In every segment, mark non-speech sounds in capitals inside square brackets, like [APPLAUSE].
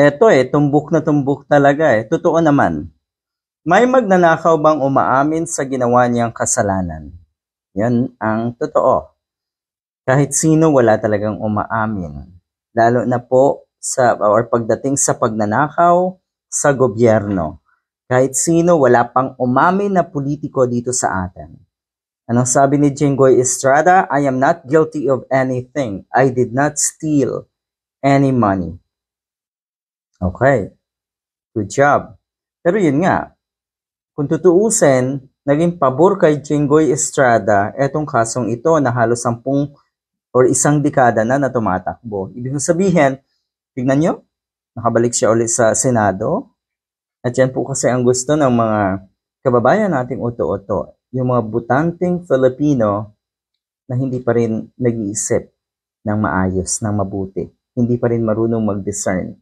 Eto eh, tumbok na tumbok talaga eh. Totoo naman. May magnanakaw bang umaamin sa ginawa niyang kasalanan? Yan ang totoo. Kahit sino wala talagang umaamin. Lalo na po sa or pagdating sa pagnanakaw sa gobyerno. Kahit sino wala pang umamin na politiko dito sa atin. Anong sabi ni Jinggoy Estrada? I am not guilty of anything. I did not steal any money. Okay. Good job. Pero yun nga, kung tutuusin, naging pabor kay Jinggoy Estrada etong kasong ito na halos sampung or isang dekada na natumatakbo. tumatakbo. Ibig sabihin, tignan nyo, nakabalik siya ulit sa Senado. At yan po kasi ang gusto ng mga kababayan nating oto-oto, yung mga butanting Filipino na hindi pa rin nag-iisip ng maayos, ng mabuti. Hindi pa rin marunong mag-discern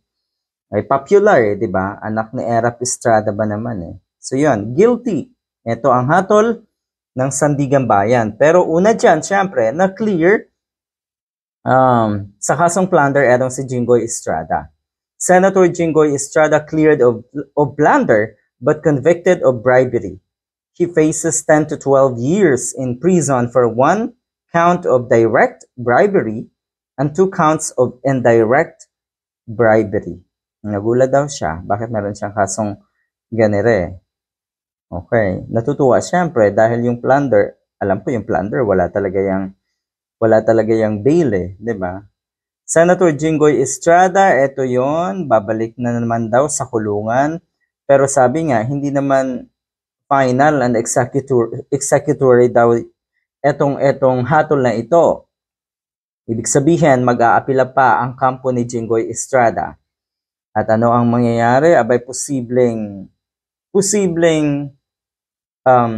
ay popular eh, di ba? Anak ni Erap Estrada ba naman eh. So yun, guilty. Ito ang hatol ng Sandigan Bayan. Pero una diyan, syempre, na-clear um, sa kasong plunder etong si Jingoy Estrada. Senator Jingoy Estrada cleared of, of plunder but convicted of bribery. He faces 10 to 12 years in prison for one count of direct bribery and two counts of indirect bribery. Nagulat daw siya bakit meron siyang kasong ganire. Okay, natutuwa siyempre dahil yung plunder, alam ko yung plunder, wala talaga yung wala talaga yung bail eh, 'di ba? Senator Jingoy Estrada, eto yon, babalik na naman daw sa kulungan. Pero sabi nga, hindi naman final and executory, executory daw etong, etong hatol na ito. Ibig sabihin, mag-aapila pa ang kampo ni Jingoy Estrada. At ano ang mangyayari? Abay, posibleng, posibleng um,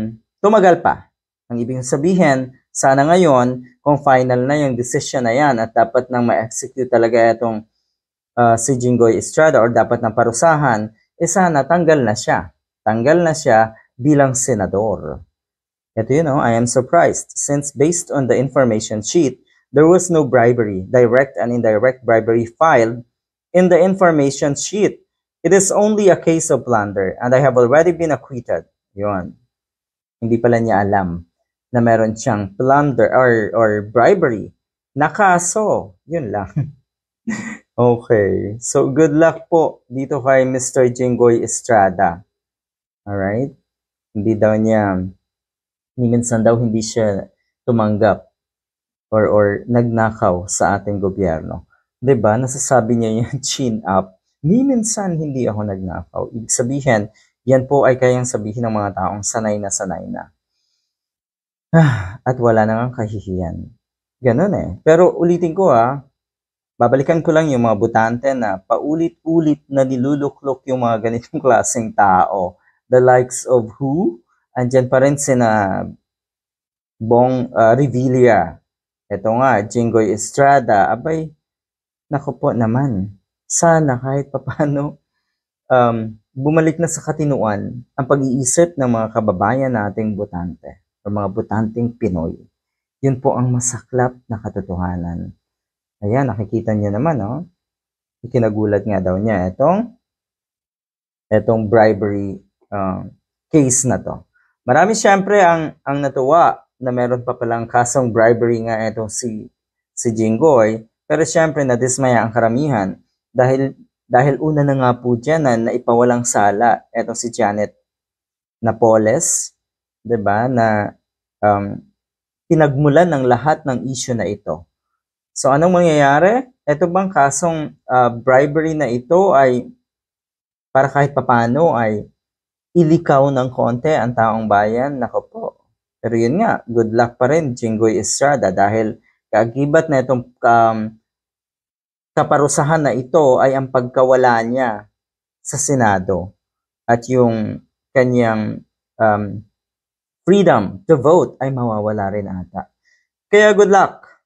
tumagal pa. Ang ibig sabihin, sana ngayon, kung final na yung decision na yan at dapat nang ma-execute talaga itong uh, si Jinggoy Estrada or dapat nang parusahan, eh sana tanggal na siya. Tanggal na siya bilang senador. Ito yun, know, oh, I am surprised since based on the information sheet, there was no bribery, direct and indirect bribery filed in the information sheet. It is only a case of blunder and I have already been acquitted. Yun. Hindi pala niya alam na meron siyang plunder or, or bribery na kaso. Yun lang. [LAUGHS] okay. So, good luck po dito kay Mr. Jingoy Estrada. Alright? Hindi daw niya, minsan daw hindi siya tumanggap or, or nagnakaw sa ating gobyerno. 'di ba? Nasasabi niya yung [LAUGHS] chin up. Ni minsan hindi ako nagnakaw. Ibig sabihin, yan po ay kayang sabihin ng mga taong sanay na sanay na. Ah, at wala nang kahihiyan. Ganun eh. Pero ulitin ko ha, ah, babalikan ko lang yung mga butante na paulit-ulit na niluluklok yung mga ganitong [LAUGHS] klaseng tao. The likes of who? Andyan pa rin sina Bong uh, Revilla. Ito nga, Jingoy Estrada. Abay, Nako po naman. Sana kahit papano um, bumalik na sa katinuan ang pag-iisip ng mga kababayan nating botante o mga botanting Pinoy. Yun po ang masaklap na katotohanan. Ayan, nakikita niyo naman, no? Oh. Ikinagulat nga daw niya itong, itong bribery uh, case na to. Marami siyempre ang, ang natuwa na meron pa palang kasong bribery nga itong si, si Jinggoy pero siyempre nadismaya ang karamihan dahil dahil una na nga po diyan na ipawalang sala eto si Janet Napoles, 'di ba, na um, pinagmulan ng lahat ng issue na ito. So anong mangyayari? Ito bang kasong uh, bribery na ito ay para kahit papano ay ilikaw ng konti ang taong bayan? Nako po. Pero yun nga, good luck pa rin Jinggoy Estrada dahil kaagibat na itong um, kaparusahan na ito ay ang pagkawala niya sa Senado at yung kanyang um, freedom to vote ay mawawala rin ata. Kaya good luck